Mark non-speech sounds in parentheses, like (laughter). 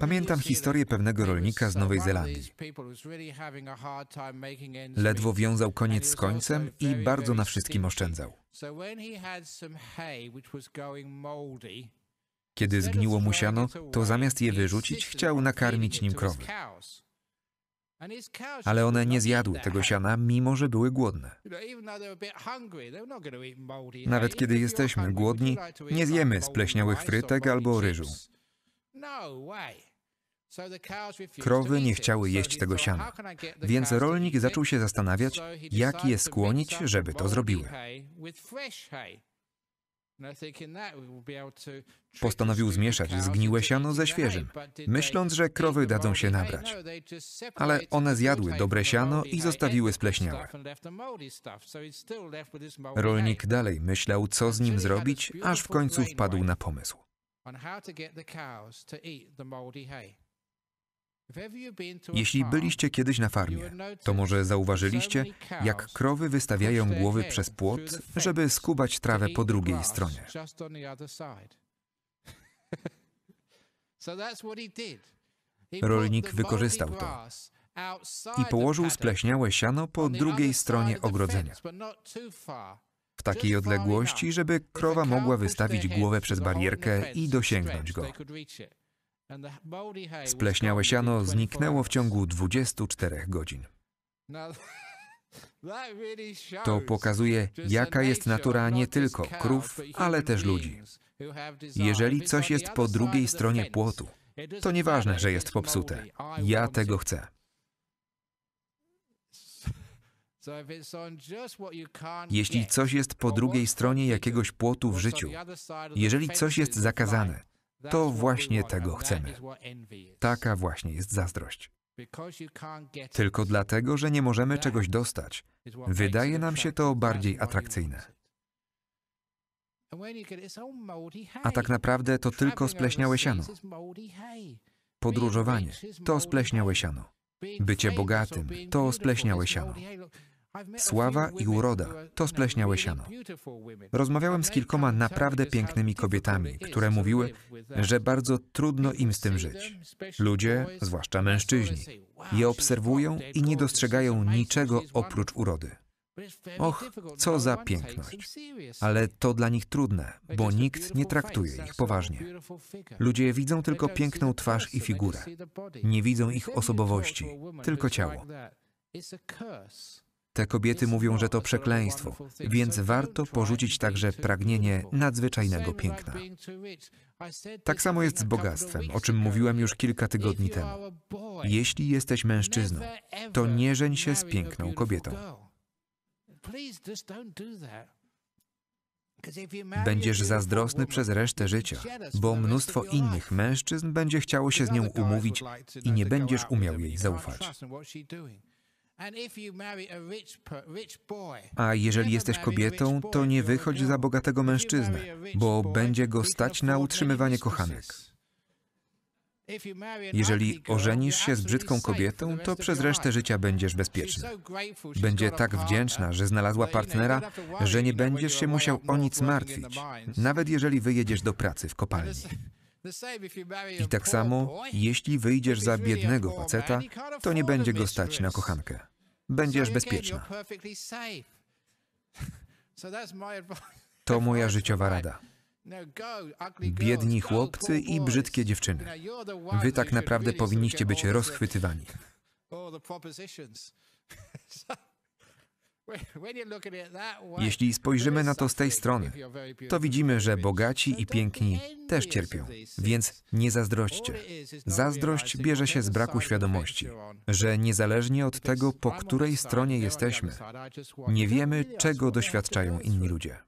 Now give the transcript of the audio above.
Pamiętam historię pewnego rolnika z Nowej Zelandii. Ledwo wiązał koniec z końcem i bardzo na wszystkim oszczędzał. Kiedy zgniło mu siano, to zamiast je wyrzucić, chciał nakarmić nim krowy. Ale one nie zjadły tego siana, mimo że były głodne. Nawet kiedy jesteśmy głodni, nie zjemy spleśniałych frytek albo ryżu. No krowy nie chciały jeść tego siana, więc rolnik zaczął się zastanawiać, jak je skłonić, żeby to zrobiły. Postanowił zmieszać zgniłe siano ze świeżym, myśląc, że krowy dadzą się nabrać. No, Ale one zjadły dobre siano i zostawiły spleśniałe. Rolnik dalej myślał, co z nim zrobić, aż w końcu wpadł na pomysł. Jeśli byliście kiedyś na farmie, to może zauważyliście, jak krowy wystawiają głowy przez płot, żeby skubać trawę po drugiej stronie. (laughs) Rolnik wykorzystał to i położył spleśniałe siano po drugiej stronie ogrodzenia w takiej odległości, żeby krowa mogła wystawić głowę przez barierkę i dosięgnąć go. Spleśniałe siano zniknęło w ciągu 24 godzin. To pokazuje, jaka jest natura nie tylko krów, ale też ludzi. Jeżeli coś jest po drugiej stronie płotu, to nieważne, że jest popsute. Ja tego chcę. Jeśli coś jest po drugiej stronie jakiegoś płotu w życiu, jeżeli coś jest zakazane, to właśnie tego chcemy. Taka właśnie jest zazdrość. Tylko dlatego, że nie możemy czegoś dostać, wydaje nam się to bardziej atrakcyjne. A tak naprawdę to tylko spleśniałe siano. Podróżowanie to spleśniałe siano. Bycie bogatym to spleśniałe siano. Sława i uroda to spleśniałe siano. Rozmawiałem z kilkoma naprawdę pięknymi kobietami, które mówiły, że bardzo trudno im z tym żyć. Ludzie, zwłaszcza mężczyźni, je obserwują i nie dostrzegają niczego oprócz urody. Och, co za piękność. Ale to dla nich trudne, bo nikt nie traktuje ich poważnie. Ludzie widzą tylko piękną twarz i figurę. Nie widzą ich osobowości, tylko ciało. Te kobiety mówią, że to przekleństwo, więc warto porzucić także pragnienie nadzwyczajnego piękna. Tak samo jest z bogactwem, o czym mówiłem już kilka tygodni temu. Jeśli jesteś mężczyzną, to nie żeń się z piękną kobietą. Będziesz zazdrosny przez resztę życia, bo mnóstwo innych mężczyzn będzie chciało się z nią umówić i nie będziesz umiał jej zaufać. A jeżeli jesteś kobietą, to nie wychodź za bogatego mężczyznę, bo będzie go stać na utrzymywanie kochanek. Jeżeli ożenisz się z brzydką kobietą, to przez resztę życia będziesz bezpieczny. Będzie tak wdzięczna, że znalazła partnera, że nie będziesz się musiał o nic martwić, nawet jeżeli wyjedziesz do pracy w kopalni. I tak samo, jeśli wyjdziesz za biednego faceta, to nie będzie go stać na kochankę będziesz bezpieczna. To moja życiowa rada. Biedni chłopcy i brzydkie dziewczyny. Wy tak naprawdę powinniście być rozchwytywani. (laughs) Jeśli spojrzymy na to z tej strony, to widzimy, że bogaci i piękni też cierpią, więc nie zazdrośćcie. Zazdrość bierze się z braku świadomości, że niezależnie od tego, po której stronie jesteśmy, nie wiemy, czego doświadczają inni ludzie.